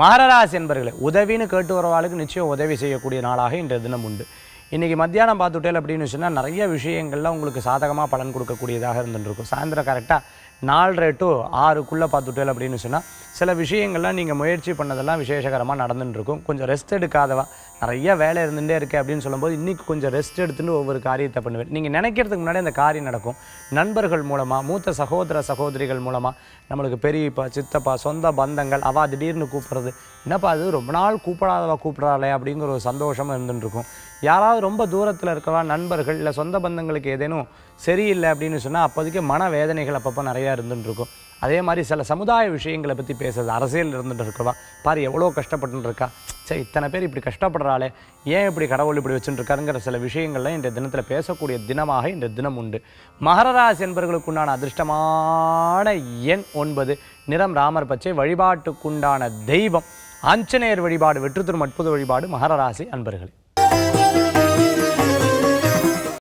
மாரராசி என்பர்களே உதவின்னு கேட்டு வரவாளுக்கு நிச்சயம் உதவி செய்யக்கூடிய நாளாக இன்றைய தினம் உண்டு இன்றைக்கி மத்தியானம் பார்த்துட்டேல் அப்படின்னு சொன்னால் நிறைய விஷயங்கள்லாம் உங்களுக்கு சாதகமாக பலன் கொடுக்கக்கூடியதாக இருந்துருக்கும் சாயந்தரம் கரெக்டாக நாலரை டு ஆறுக்குள்ளே பார்த்துட்டேல் அப்படின்னு சொன்னால் சில விஷயங்கள்லாம் நீங்கள் முயற்சி பண்ணதெல்லாம் விசேஷகரமாக நடந்துட்டுருக்கும் கொஞ்சம் ரெஸ்ட் எடுக்காதவா நிறைய வேலை இருந்துகிட்டே இருக்குது அப்படின்னு சொல்லும்போது இன்றைக்கி கொஞ்சம் ரெஸ்ட் எடுத்துகிட்டு ஒவ்வொரு காரியத்தை பண்ணுவேன் நீங்கள் நினைக்கிறதுக்கு முன்னாடி அந்த காரியம் நடக்கும் நண்பர்கள் மூலமாக மூத்த சகோதர சகோதரிகள் மூலமாக நம்மளுக்கு பெரியப்பா சித்தப்பா சொந்த பந்தங்கள் அவா திடீர்னு கூப்பிட்றது என்னப்பா அது ரொம்ப நாள் கூப்பிடாதவா கூப்பிட்றாளே அப்படிங்கிற ஒரு இருந்துகிட்டு இருக்கும் யாராவது யாராவது ரொம்ப தூரத்தில் இருக்கவா நண்பர்கள் இல்லை சொந்த பந்தங்களுக்கு ஏதேனும் சரியில்லை அப்படின்னு சொன்னால் அப்போதைக்கு மன வேதனைகள் அப்பப்போ நிறையா இருந்துகிட்டு இருக்கும் அதே மாதிரி சில சமுதாய விஷயங்களை பற்றி பேசுறது அரசியல் இருந்துட்டு இருக்கவா பாரு எவ்வளோ கஷ்டப்பட்டுருக்கா இருக்கா சரி இத்தனை பேர் இப்படி கஷ்டப்படுறாளே ஏன் இப்படி கடவுள் இப்படி வச்சுட்டுருக்காருங்கிற சில விஷயங்கள்லாம் இந்த தினத்தில் பேசக்கூடிய தினமாக இந்த தினம் உண்டு மகர ராசி என்பவர்களுக்குண்டான அதிர்ஷ்டமான எண் ஒன்பது நிறம் ராமர் பச்சை வழிபாட்டுக்குண்டான தெய்வம் ஆஞ்சநேயர் வழிபாடு வெற்றுத்திரும் அற்புத வழிபாடு மகர ராசி அன்பர்களே